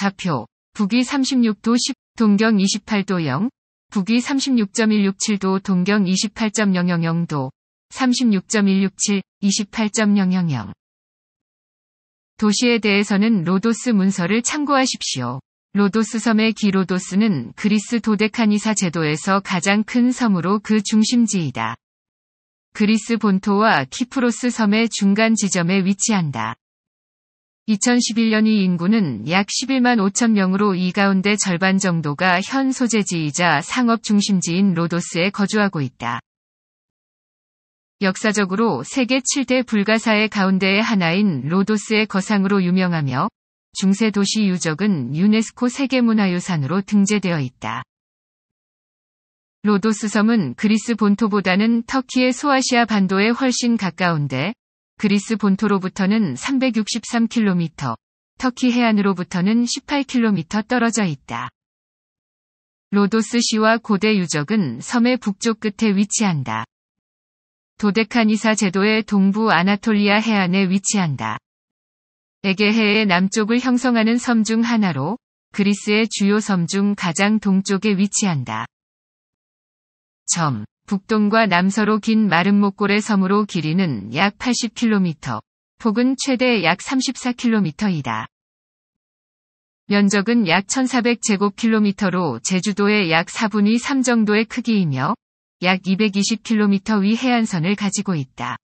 좌표, 북위 36도 10, 동경 28도 0, 북위 36.167도 동경 28.000도, 36.167, 28.000. 도시에 대해서는 로도스 문서를 참고하십시오. 로도스 섬의 기로도스는 그리스 도데카니사 제도에서 가장 큰 섬으로 그 중심지이다. 그리스 본토와 키프로스 섬의 중간 지점에 위치한다. 2011년이 인구는 약 11만 5천 명으로 이 가운데 절반 정도가 현 소재지이자 상업 중심지인 로도스에 거주하고 있다. 역사적으로 세계 7대 불가사의 가운데의 하나인 로도스의 거상으로 유명하며 중세 도시 유적은 유네스코 세계문화유산으로 등재되어 있다. 로도스 섬은 그리스 본토보다는 터키의 소아시아 반도에 훨씬 가까운데 그리스 본토로부터는 363km, 터키 해안으로부터는 18km 떨어져 있다. 로도스 시와 고대 유적은 섬의 북쪽 끝에 위치한다. 도데카니사 제도의 동부 아나톨리아 해안에 위치한다. 에게해의 남쪽을 형성하는 섬 중 하나로 그리스의 주요 섬 중 가장 동쪽에 위치한다. 점 북동과 남서로 긴마름 목골의 섬으로 길이는 약 80km, 폭은 최대 약 34km이다. 면적은 약 1400제곱킬로미터로 제주도의 약 4분의 3 정도의 크기이며 약 220km 위 해안선을 가지고 있다.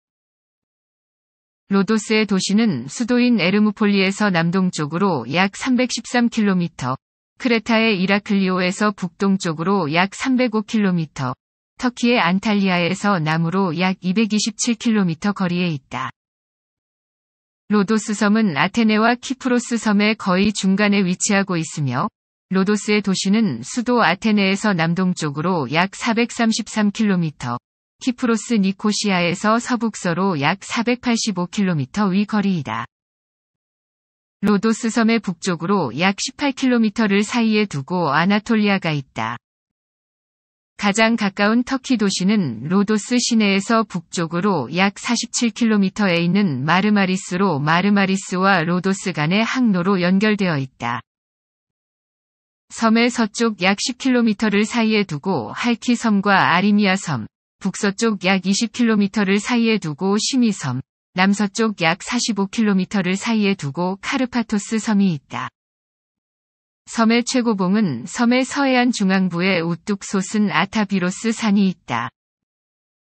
로도스의 도시는 수도인 에르무폴리에서 남동쪽으로 약 313km, 크레타의 이라클리오에서 북동쪽으로 약 305km, 터키의 안탈리아에서 남으로 약 227km 거리에 있다. 로도스 섬은 아테네와 키프로스 섬의 거의 중간에 위치하고 있으며 로도스의 도시는 수도 아테네에서 남동쪽으로 약 433km, 키프로스 니코시아에서 서북서로 약 485km 위 거리이다. 로도스 섬의 북쪽으로 약 18km를 사이에 두고 아나톨리아가 있다. 가장 가까운 터키 도시는 로도스 시내에서 북쪽으로 약 47km에 있는 마르마리스로 마르마리스와 로도스 간의 항로로 연결되어 있다. 섬의 서쪽 약 10km를 사이에 두고 할키 섬과 아리미아 섬, 북서쪽 약 20km를 사이에 두고 시미 섬, 남서쪽 약 45km를 사이에 두고 카르파토스 섬이 있다. 섬의 최고봉은 섬의 서해안 중앙부에 우뚝 솟은 아타비로스 산이 있다.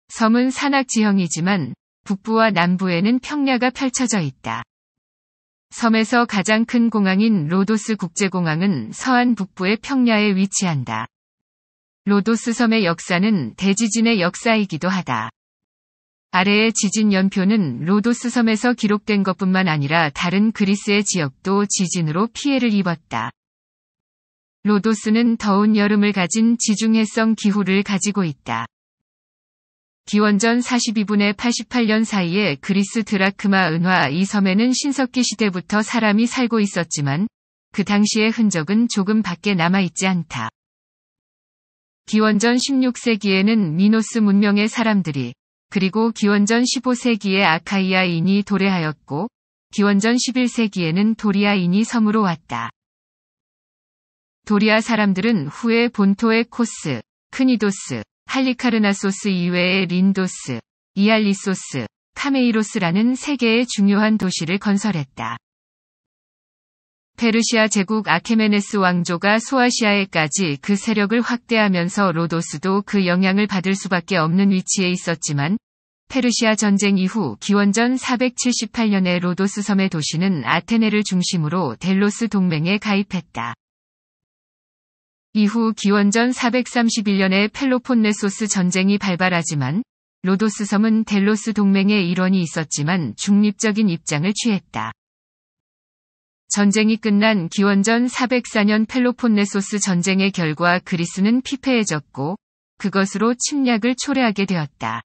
섬은 산악 지형이지만 북부와 남부에는 평야가 펼쳐져 있다. 섬에서 가장 큰 공항인 로도스 국제공항은 서안 북부의 평야에 위치한다. 로도스 섬의 역사는 대지진의 역사이기도 하다. 아래의 지진 연표는 로도스 섬에서 기록된 것뿐만 아니라 다른 그리스의 지역도 지진으로 피해를 입었다. 로도스는 더운 여름을 가진 지중해성 기후를 가지고 있다. 기원전 4 2분의 88년 사이에 그리스 드라크마 은화 이 섬에는 신석기 시대부터 사람이 살고 있었지만 그 당시의 흔적은 조금 밖에 남아있지 않다. 기원전 16세기에는 미노스 문명의 사람들이 그리고 기원전 15세기에 아카이아인이 도래하였고 기원전 11세기에는 도리아인이 섬으로 왔다. 도리아 사람들은 후에 본토의 코스, 크니도스, 할리카르나소스 이외의 린도스, 이알리소스, 카메이로스라는 세 개의 중요한 도시를 건설했다. 페르시아 제국 아케메네스 왕조가 소아시아에까지 그 세력을 확대하면서 로도스도 그 영향을 받을 수밖에 없는 위치에 있었지만 페르시아 전쟁 이후 기원전 478년에 로도스 섬의 도시는 아테네를 중심으로 델로스 동맹에 가입했다. 이후 기원전 431년에 펠로폰네소스 전쟁이 발발하지만 로도스 섬은 델로스 동맹의 일원이 있었지만 중립적인 입장을 취했다. 전쟁이 끝난 기원전 404년 펠로폰네소스 전쟁의 결과 그리스는 피폐해졌고 그것으로 침략을 초래하게 되었다.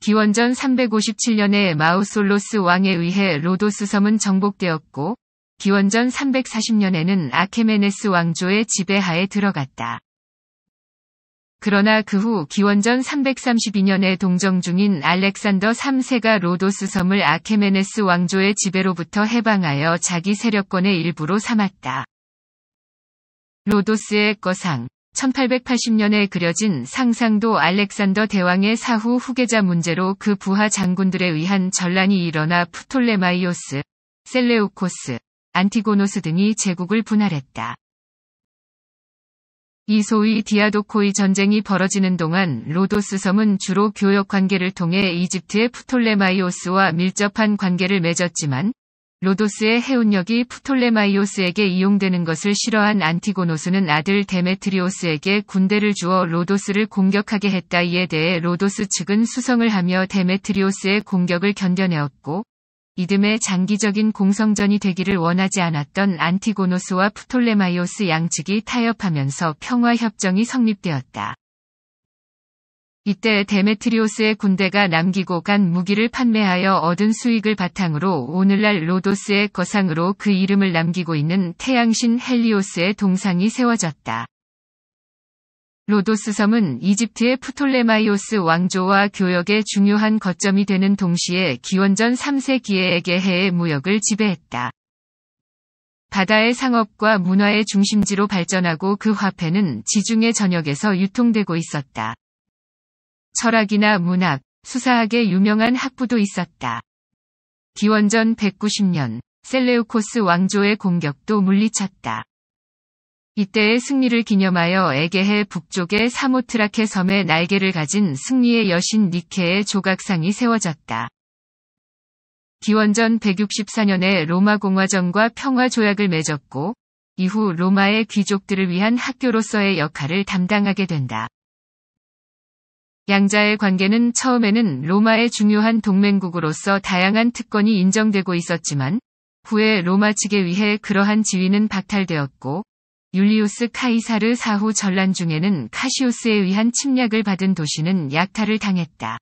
기원전 357년에 마우솔로스 왕에 의해 로도스 섬은 정복되었고 기원전 340년에는 아케메네스 왕조의 지배하에 들어갔다. 그러나 그 후 기원전 332년에 동정 중인 알렉산더 3세가 로도스 섬을 아케메네스 왕조의 지배로부터 해방하여 자기 세력권의 일부로 삼았다. 로도스의 거상 1880년에 그려진 상상도 알렉산더 대왕의 사후 후계자 문제로 그 부하 장군들에 의한 전란이 일어나 프톨레마이오스, 셀레우코스, 안티고노스 등이 제국을 분할했다. 이 소위 디아도코이 전쟁이 벌어지는 동안 로도스 섬은 주로 교역 관계를 통해 이집트의 프톨레마이오스와 밀접한 관계를 맺었지만 로도스의 해운역이 프톨레마이오스에게 이용되는 것을 싫어한 안티고노스는 아들 데메트리오스에게 군대를 주어 로도스를 공격하게 했다 이에 대해 로도스 측은 수성을 하며 데메트리오스의 공격을 견뎌내었고 이듬해 장기적인 공성전이 되기를 원하지 않았던 안티고노스와 프톨레마이오스 양측이 타협하면서 평화협정이 성립되었다. 이때 데메트리오스의 군대가 남기고 간 무기를 판매하여 얻은 수익을 바탕으로 오늘날 로도스의 거상으로 그 이름을 남기고 있는 태양신 헬리오스의 동상이 세워졌다. 로도스 섬은 이집트의 프톨레마이오스 왕조와 교역의 중요한 거점이 되는 동시에 기원전 3세기에 에게해의 무역을 지배했다. 바다의 상업과 문화의 중심지로 발전하고 그 화폐는 지중해 전역에서 유통되고 있었다. 철학이나 문학, 수사학에 유명한 학부도 있었다. 기원전 190년 셀레우코스 왕조의 공격도 물리쳤다. 이때의 승리를 기념하여 에게해 북쪽의 사모트라케 섬에 날개를 가진 승리의 여신 니케의 조각상이 세워졌다. 기원전 164년에 로마 공화정과 평화 조약을 맺었고 이후 로마의 귀족들을 위한 학교로서의 역할을 담당하게 된다. 양자의 관계는 처음에는 로마의 중요한 동맹국으로서 다양한 특권이 인정되고 있었지만 후에 로마 측에 의해 그러한 지위는 박탈되었고 율리우스 카이사르 사후 전란 중에는 카시우스에 의한 침략을 받은 도시는 약탈을 당했다.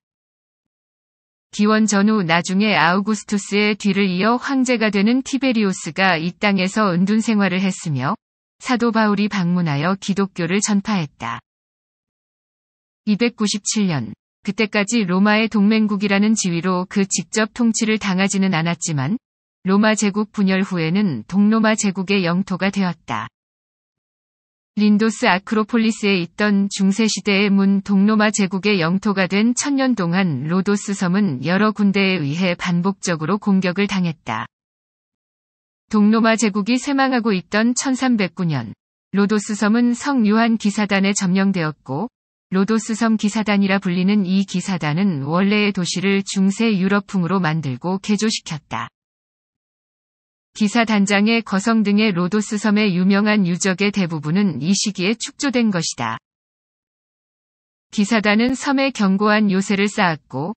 기원 전후 나중에 아우구스투스의 뒤를 이어 황제가 되는 티베리우스가 이 땅에서 은둔 생활을 했으며 사도 바울이 방문하여 기독교를 전파했다. 297년 그때까지 로마의 동맹국이라는 지위로 그 직접 통치를 당하지는 않았지만 로마 제국 분열 후에는 동로마 제국의 영토가 되었다. 린도스 아크로폴리스에 있던 중세시대의 문 동로마 제국의 영토가 된 천년 동안 로도스 섬은 여러 군대에 의해 반복적으로 공격을 당했다. 동로마 제국이 쇠망하고 있던 1309년, 로도스 섬은 성 요한 기사단에 점령되었고, 로도스 섬 기사단이라 불리는 이 기사단은 원래의 도시를 중세 유럽풍으로 만들고 개조시켰다. 기사 단장의 거성 등의 로도스 섬의 유명한 유적의 대부분은 이 시기에 축조된 것이다. 기사단은 섬에 견고한 요새를 쌓았고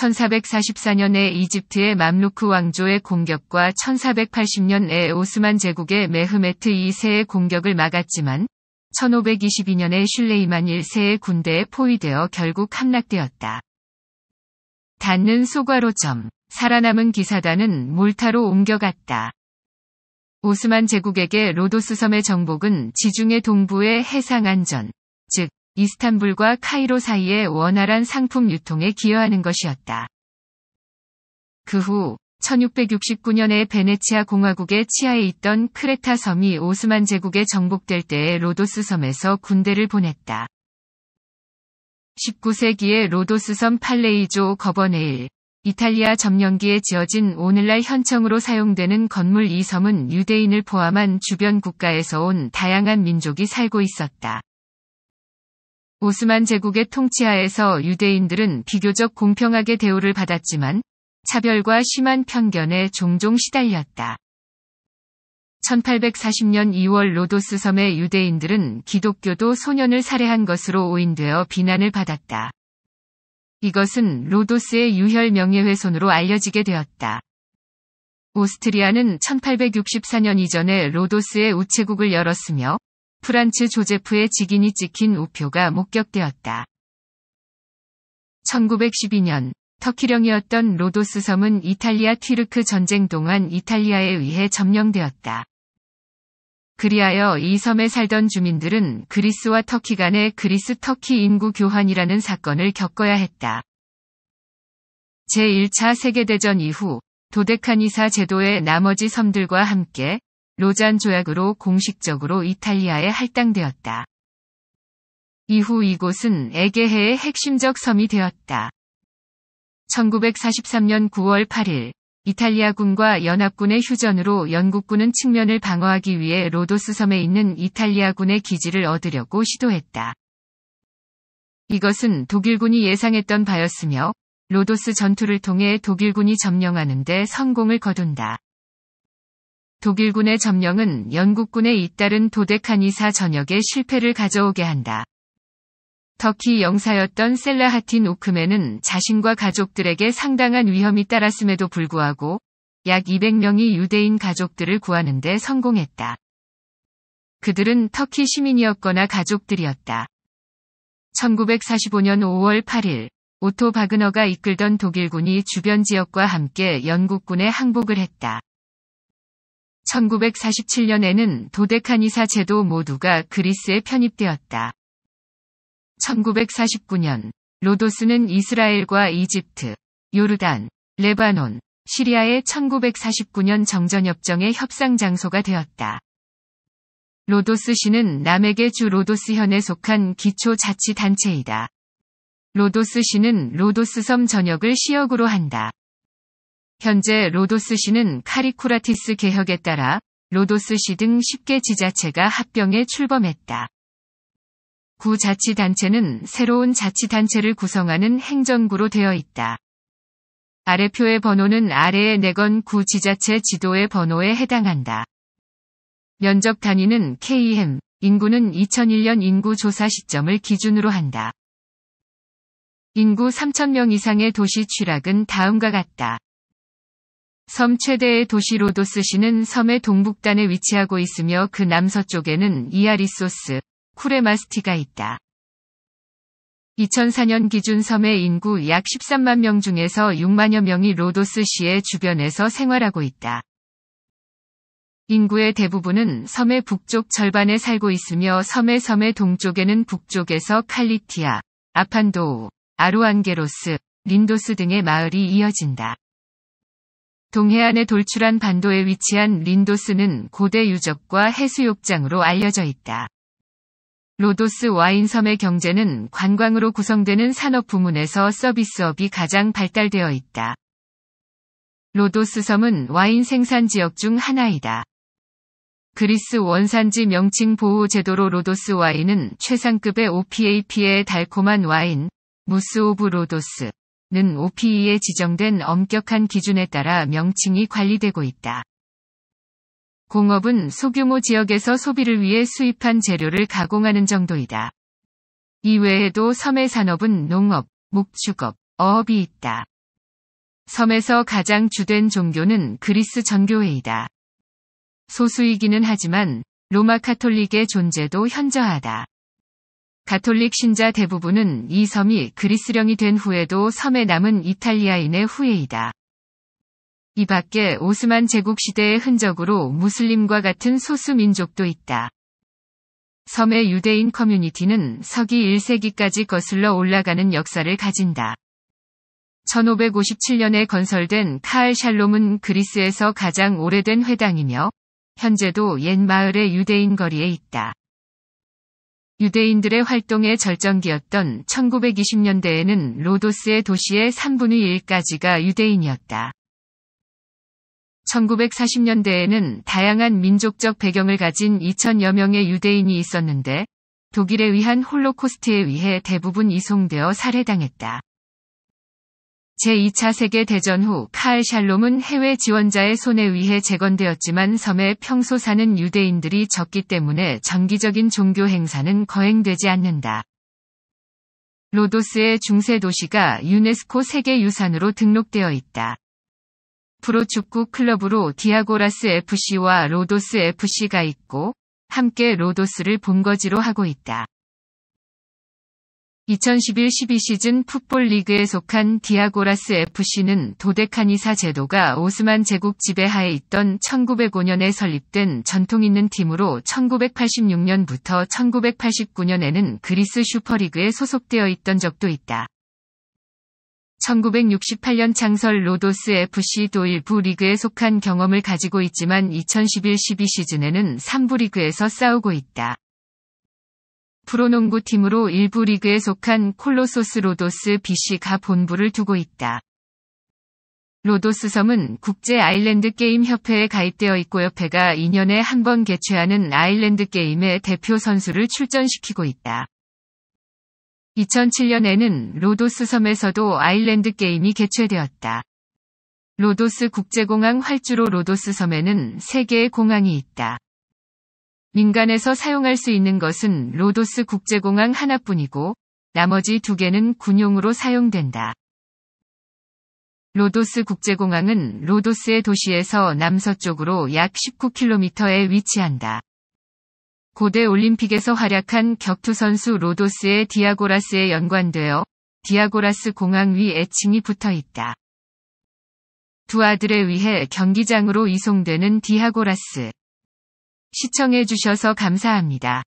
1444년에 이집트의 맘루크 왕조의 공격과 1480년에 오스만 제국의 메흐메트 2세의 공격을 막았지만 1522년에 슐레이만 1세의 군대에 포위되어 결국 함락되었다. 닿는 소과로점, 살아남은 기사단은 몰타로 옮겨갔다. 오스만 제국에게 로도스 섬의 정복은 지중해 동부의 해상 안전, 즉 이스탄불과 카이로 사이의 원활한 상품 유통에 기여하는 것이었다. 그 후 1669년에 베네치아 공화국의 치하에 있던 크레타 섬이 오스만 제국에 정복될 때에 로도스 섬에서 군대를 보냈다. 19세기에 로도스 섬 팔레이조 거버네일, 이탈리아 점령기에 지어진 오늘날 현청으로 사용되는 건물 이 섬은 유대인을 포함한 주변 국가에서 온 다양한 민족이 살고 있었다. 오스만 제국의 통치하에서 유대인들은 비교적 공평하게 대우를 받았지만 차별과 심한 편견에 종종 시달렸다. 1840년 2월 로도스 섬의 유대인들은 기독교도 소년을 살해한 것으로 오인되어 비난을 받았다. 이것은 로도스의 유혈 명예훼손으로 알려지게 되었다. 오스트리아는 1864년 이전에 로도스의 우체국을 열었으며 프란츠 조제프의 직인이 찍힌 우표가 목격되었다. 1912년 터키령이었던 로도스 섬은 이탈리아 튀르크 전쟁 동안 이탈리아에 의해 점령되었다. 그리하여 이 섬에 살던 주민들은 그리스와 터키 간의 그리스 터키 인구 교환이라는 사건을 겪어야 했다. 제1차 세계대전 이후 도데카니사 제도의 나머지 섬들과 함께 로잔 조약으로 공식적으로 이탈리아에 할당되었다. 이후 이곳은 에게해의 핵심적 섬이 되었다. 1943년 9월 8일 이탈리아군과 연합군의 휴전으로 영국군은 측면을 방어하기 위해 로도스 섬에 있는 이탈리아군의 기지를 얻으려고 시도했다. 이것은 독일군이 예상했던 바였으며 로도스 전투를 통해 독일군이 점령하는 데 성공을 거둔다. 독일군의 점령은 영국군의 잇따른 도데카니사 전역에 실패를 가져오게 한다. 터키 영사였던 셀라하틴 오크맨은 자신과 가족들에게 상당한 위험이 따랐음에도 불구하고 약2 0 0명이 유대인 가족들을 구하는 데 성공했다. 그들은 터키 시민이었거나 가족들이었다. 1945년 5월 8일 오토 바그너가 이끌던 독일군이 주변 지역과 함께 영국군에 항복을 했다. 1947년에는 도데카니사 제도 모두가 그리스에 편입되었다. 1949년 로도스는 이스라엘과 이집트, 요르단, 레바논, 시리아의 1949년 정전협정의 협상 장소가 되었다. 로도스시는 남에게 주 로도스현에 속한 기초자치단체이다. 로도스시는 로도스섬 전역을 시역으로 한다. 현재 로도스시는 카리쿠라티스 개혁에 따라 로도스시 등 10개 지자체가 합병에 출범했다. 구자치단체는 새로운 자치단체를 구성하는 행정구로 되어 있다. 아래 표의 번호는 아래의 4건 구지자체 지도의 번호에 해당한다. 면적 단위는 KM, 인구는 2001년 인구 조사 시점을 기준으로 한다. 인구 3,000명 이상의 도시 취락은 다음과 같다. 섬 최대의 도시 로도스시는 섬의 동북단에 위치하고 있으며 그 남서쪽에는 이아리소스, 쿠레마스티가 있다. 2004년 기준 섬의 인구 약 13만 명 중에서 6만여 명이 로도스 시의 주변에서 생활하고 있다. 인구의 대부분은 섬의 북쪽 절반에 살고 있으며 섬의 섬의 동쪽에는 북쪽에서 칼리티아, 아판도우, 아루안게로스, 린도스 등의 마을이 이어진다. 동해안에 돌출한 반도에 위치한 린도스는 고대 유적과 해수욕장으로 알려져 있다. 로도스 와인섬의 경제는 관광으로 구성되는 산업 부문에서 서비스업이 가장 발달되어 있다. 로도스 섬은 와인 생산 지역 중 하나이다. 그리스 원산지 명칭 보호 제도로 로도스 와인은 최상급의 OPAP의 달콤한 와인, 무스 오브 로도스, 는 OPE에 지정된 엄격한 기준에 따라 명칭이 관리되고 있다. 공업은 소규모 지역에서 소비를 위해 수입한 재료를 가공하는 정도이다. 이외에도 섬의 산업은 농업, 목축업, 어업이 있다. 섬에서 가장 주된 종교는 그리스 전교회이다. 소수이기는 하지만 로마 카톨릭의 존재도 현저하다. 가톨릭 신자 대부분은 이 섬이 그리스령이 된 후에도 섬에 남은 이탈리아인의 후예이다. 이 밖에 오스만 제국 시대의 흔적으로 무슬림과 같은 소수 민족도 있다. 섬의 유대인 커뮤니티는 서기 1세기까지 거슬러 올라가는 역사를 가진다. 1557년에 건설된 카알 샬롬은 그리스에서 가장 오래된 회당이며 현재도 옛 마을의 유대인 거리에 있다. 유대인들의 활동의 절정기였던 1920년대에는 로도스의 도시의 3분의 1까지가 유대인이었다. 1940년대에는 다양한 민족적 배경을 가진 2천여 명의 유대인이 있었는데 독일에 의한 홀로코스트에 의해 대부분 이송되어 살해당했다. 제2차 세계대전 후칼 샬롬은 해외 지원자의 손에 의해 재건되었지만 섬에 평소 사는 유대인들이 적기 때문에 정기적인 종교 행사는 거행되지 않는다. 로도스의 중세 도시가 유네스코 세계유산으로 등록되어 있다. 프로축구 클럽으로 디아고라스 FC와 로도스 FC가 있고 함께 로도스를 본거지로 하고 있다. 2011-12 시즌 풋볼리그에 속한 디아고라스 FC는 도데카니사 제도가 오스만 제국 지배하에 있던 1905년에 설립된 전통 있는 팀으로 1986년부터 1989년에는 그리스 슈퍼리그에 소속되어 있던 적도 있다. 1968년 창설 로도스 FC 도일 부리그에 속한 경험을 가지고 있지만 2011-12 시즌에는 3부 리그에서 싸우고 있다. 프로농구 팀으로 1부 리그에 속한 콜로소스 로도스 BC가 본부를 두고 있다. 로도스 섬은 국제 아일랜드 게임 협회에 가입되어 있고 협회가 2년에 한 번 개최하는 아일랜드 게임의 대표 선수를 출전시키고 있다. 2007년에는 로도스 섬에서도 아일랜드 게임이 개최되었다. 로도스 국제공항 활주로 로도스 섬에는 3개의 공항이 있다. 민간에서 사용할 수 있는 것은 로도스 국제공항 하나뿐이고 나머지 두 개는 군용으로 사용된다. 로도스 국제공항은 로도스의 도시에서 남서쪽으로 약 19km에 위치한다. 고대 올림픽에서 활약한 격투 선수 로도스의 디아고라스에 연관되어 디아고라스 공항 위 애칭이 붙어 있다. 두 아들에 의해 경기장으로 이송되는 디아고라스. 시청해주셔서 감사합니다.